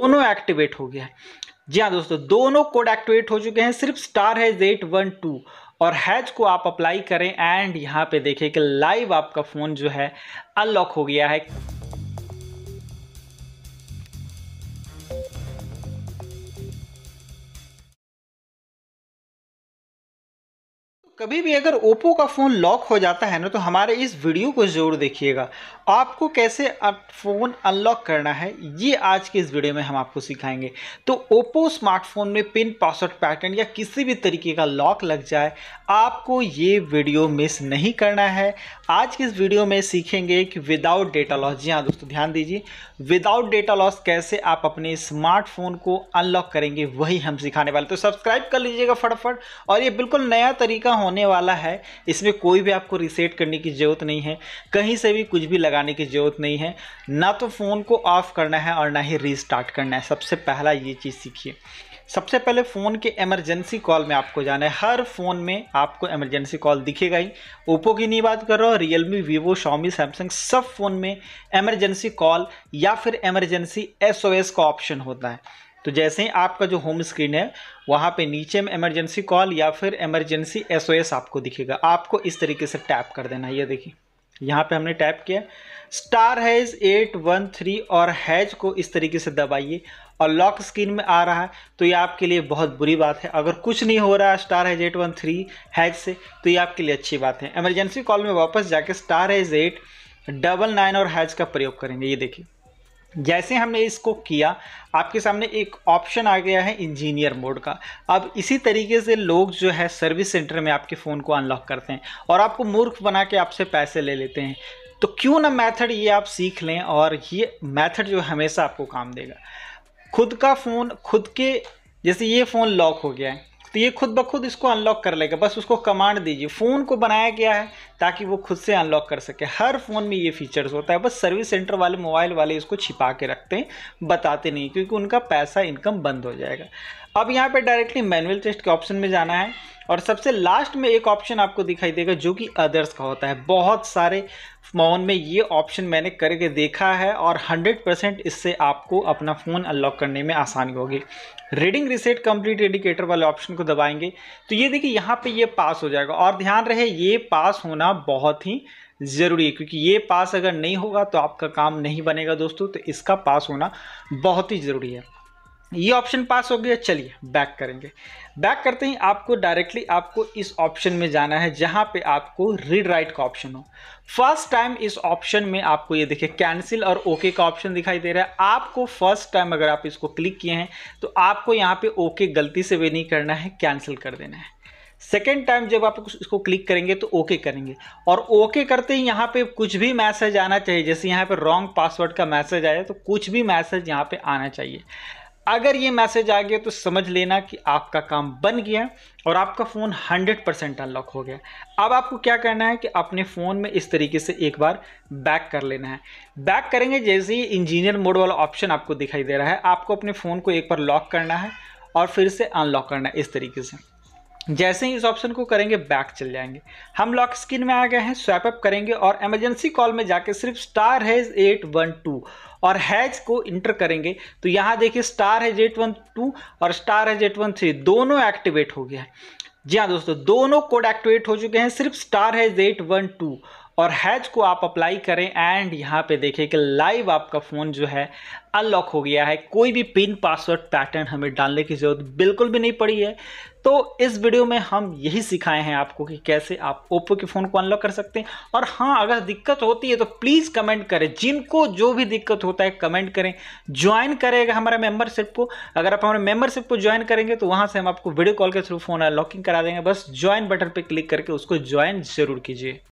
दोनों एक्टिवेट हो गया है जी हाँ दोस्तों दोनों कोड एक्टिवेट हो चुके हैं सिर्फ star hash eight one two और हैज को आप अप्लाई करें एंड यहाँ पे देखें कि लाइव आपका फ़ोन जो है अनलॉक हो गया है कभी भी अगर ओप्पो का फ़ोन लॉक हो जाता है ना तो हमारे इस वीडियो को ज़रूर देखिएगा आपको कैसे फ़ोन अनलॉक करना है ये आज के इस वीडियो में हम आपको सिखाएंगे तो ओप्पो स्मार्टफोन में पिन पासवर्ड पैटर्न या किसी भी तरीके का लॉक लग जाए आपको ये वीडियो मिस नहीं करना है आज के इस वीडियो में सीखेंगे कि विदाउट डेटा लॉस जी हाँ दोस्तों ध्यान दीजिए विदाउट डेटा लॉस कैसे आप अपने स्मार्टफोन को अनलॉक करेंगे वही हम सिखाने वाले तो सब्सक्राइब कर लीजिएगा फटाफट और ये बिल्कुल नया तरीका हो होने वाला है इसमें कोई भी आपको रिसेट करने की ज़रूरत नहीं है कहीं से भी कुछ भी लगाने की ज़रूरत नहीं है ना तो फ़ोन को ऑफ़ करना है और ना ही रीस्टार्ट करना है सबसे पहला ये चीज़ सीखिए सबसे पहले फ़ोन के इमरजेंसी कॉल में आपको जाना है हर फ़ोन में आपको इमरजेंसी कॉल दिखेगा ही ओप्पो की नहीं बात कर रहा हूँ रियलमी वीवो शॉमी सैमसंग सब फ़ोन में इमरजेंसी कॉल या फिर इमरजेंसी एसओएस का ऑप्शन होता है तो जैसे ही आपका जो होम स्क्रीन है वहाँ पे नीचे में इमरजेंसी कॉल या फिर इमरजेंसी एसओएस आपको दिखेगा आपको इस तरीके से टैप कर देना ये देखिए यहाँ पे हमने टैप किया star hash eight one three और हैज को इस तरीके से दबाइए और लॉक स्क्रीन में आ रहा है तो ये आपके लिए बहुत बुरी बात है अगर कुछ नहीं हो रहा है star hash eight one three hash से तो ये आपके लिए अच्छी बात है इमरजेंसी कॉल में वापस जाके star hash eight double nine और हैज का प्रयोग करेंगे ये देखिए जैसे हमने इसको किया आपके सामने एक ऑप्शन आ गया है इंजीनियर मोड का अब इसी तरीके से लोग जो है सर्विस सेंटर में आपके फ़ोन को अनलॉक करते हैं और आपको मूर्ख बना के आपसे पैसे ले लेते हैं तो क्यों ना मेथड ये आप सीख लें और ये मेथड जो हमेशा आपको काम देगा खुद का फ़ोन खुद के जैसे ये फ़ोन लॉक हो गया है तो ये खुद ब खुद इसको अनलॉक कर लेगा बस उसको कमांड दीजिए फ़ोन को बनाया गया है ताकि वो खुद से अनलॉक कर सके हर फ़ोन में ये फीचर्स होता है बस सर्विस सेंटर वाले मोबाइल वाले इसको छिपा के रखते हैं बताते नहीं क्योंकि उनका पैसा इनकम बंद हो जाएगा अब यहाँ पर डायरेक्टली मैनुअल टेस्ट के ऑप्शन में जाना है और सबसे लास्ट में एक ऑप्शन आपको दिखाई देगा जो कि अदर्स का होता है बहुत सारे फ़ोन में ये ऑप्शन मैंने करके देखा है और 100% इससे आपको अपना फ़ोन अनलॉक करने में आसानी होगी रीडिंग रिसेट कंप्लीट इंडिकेटर वाले ऑप्शन को दबाएंगे तो ये देखिए यहाँ पे ये पास हो जाएगा और ध्यान रहे ये पास होना बहुत ही ज़रूरी है क्योंकि ये पास अगर नहीं होगा तो आपका काम नहीं बनेगा दोस्तों तो इसका पास होना बहुत ही ज़रूरी है ये ऑप्शन पास हो गया चलिए बैक करेंगे बैक करते ही आपको डायरेक्टली आपको इस ऑप्शन में जाना है जहाँ पे आपको रीड राइट का ऑप्शन हो फर्स्ट टाइम इस ऑप्शन में आपको ये देखिए कैंसिल और ओके का ऑप्शन दिखाई दे रहा है आपको फर्स्ट टाइम अगर आप इसको क्लिक किए हैं तो आपको यहाँ पे ओके गलती से वे नहीं करना है कैंसिल कर देना है सेकेंड टाइम जब आप इसको क्लिक करेंगे तो ओके करेंगे और ओके करते ही यहाँ पे कुछ भी मैसेज आना चाहिए जैसे यहाँ पे रॉन्ग पासवर्ड का मैसेज आया तो कुछ भी मैसेज यहाँ पे आना चाहिए अगर ये मैसेज आ गया तो समझ लेना कि आपका काम बन गया और आपका फ़ोन 100 परसेंट अनलॉक हो गया अब आपको क्या करना है कि अपने फ़ोन में इस तरीके से एक बार बैक कर लेना है बैक करेंगे जैसे ही इंजीनियर मोड वाला ऑप्शन आपको दिखाई दे रहा है आपको अपने फ़ोन को एक बार लॉक करना है और फिर से अनलॉक करना है इस तरीके से जैसे ही इस ऑप्शन को करेंगे बैक चल जाएंगे हम लॉक स्क्रीन में आ गए हैं स्वैप अप करेंगे और इमरजेंसी कॉल में जाके सिर्फ star hash eight one two और हैज को इंटर करेंगे तो यहाँ देखिए star hash eight one two और star hash eight one three दोनों एक्टिवेट हो गया है जी हाँ दोस्तों दोनों कोड एक्टिवेट हो चुके हैं सिर्फ star hash eight one two और हैज को आप अप्लाई करें एंड यहाँ पे देखें कि लाइव आपका फ़ोन जो है अनलॉक हो गया है कोई भी पिन पासवर्ड पैटर्न हमें डालने की ज़रूरत बिल्कुल भी नहीं पड़ी है तो इस वीडियो में हम यही सिखाए हैं आपको कि कैसे आप ओप्पो के फ़ोन को अनलॉक कर सकते हैं और हाँ अगर दिक्कत होती है तो प्लीज़ कमेंट करें जिनको जो भी दिक्कत होता है कमेंट करें ज्वाइन करेगा हमारे मेंबरशिप को अगर आप हमारे मेंबरशिप को ज्वाइन करेंगे तो वहाँ से हम आपको वीडियो कॉल के थ्रू फ़ोन अनलॉकिंग करा देंगे बस ज्वाइन बटन पर क्लिक करके उसको ज्वाइन ज़रूर कीजिए